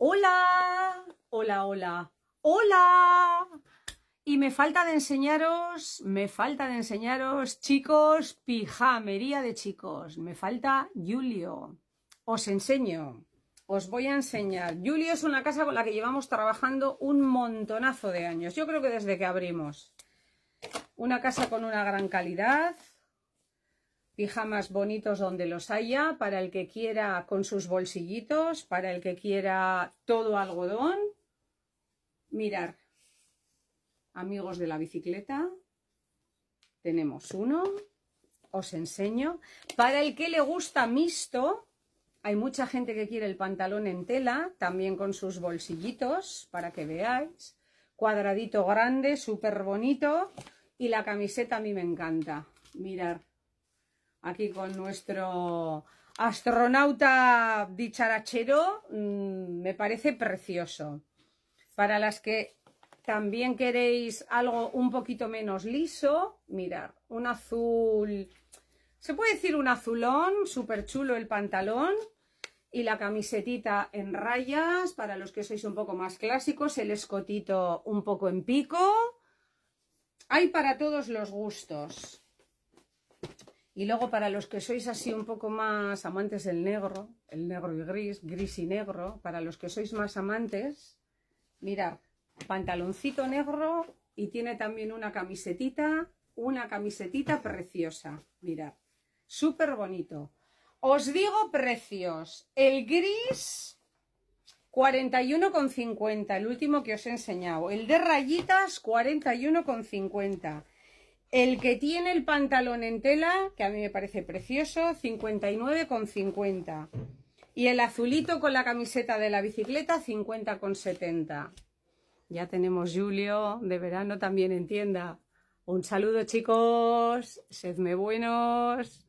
Hola, hola, hola, hola. Y me falta de enseñaros, me falta de enseñaros, chicos, pijamería de chicos. Me falta Julio. Os enseño, os voy a enseñar. Julio es una casa con la que llevamos trabajando un montonazo de años. Yo creo que desde que abrimos. Una casa con una gran calidad, pijamas bonitos donde los haya, para el que quiera con sus bolsillitos, para el que quiera todo algodón. Mirar, amigos de la bicicleta, tenemos uno, os enseño. Para el que le gusta mixto, hay mucha gente que quiere el pantalón en tela, también con sus bolsillitos, para que veáis. Cuadradito grande, súper bonito. Y la camiseta a mí me encanta. Mirar, aquí con nuestro astronauta dicharachero, mm, me parece precioso. Para las que también queréis algo un poquito menos liso, mirar, un azul, se puede decir un azulón, súper chulo el pantalón y la camisetita en rayas, para los que sois un poco más clásicos, el escotito un poco en pico. Hay para todos los gustos. Y luego para los que sois así un poco más amantes del negro, el negro y gris, gris y negro, para los que sois más amantes, mirad, pantaloncito negro y tiene también una camisetita, una camisetita preciosa, mirad, súper bonito. Os digo precios, el gris 41,50, el último que os he enseñado, el de rayitas 41,50 el que tiene el pantalón en tela, que a mí me parece precioso, 59,50. Y el azulito con la camiseta de la bicicleta, 50,70. Ya tenemos Julio de verano también en tienda. Un saludo chicos, sedme buenos.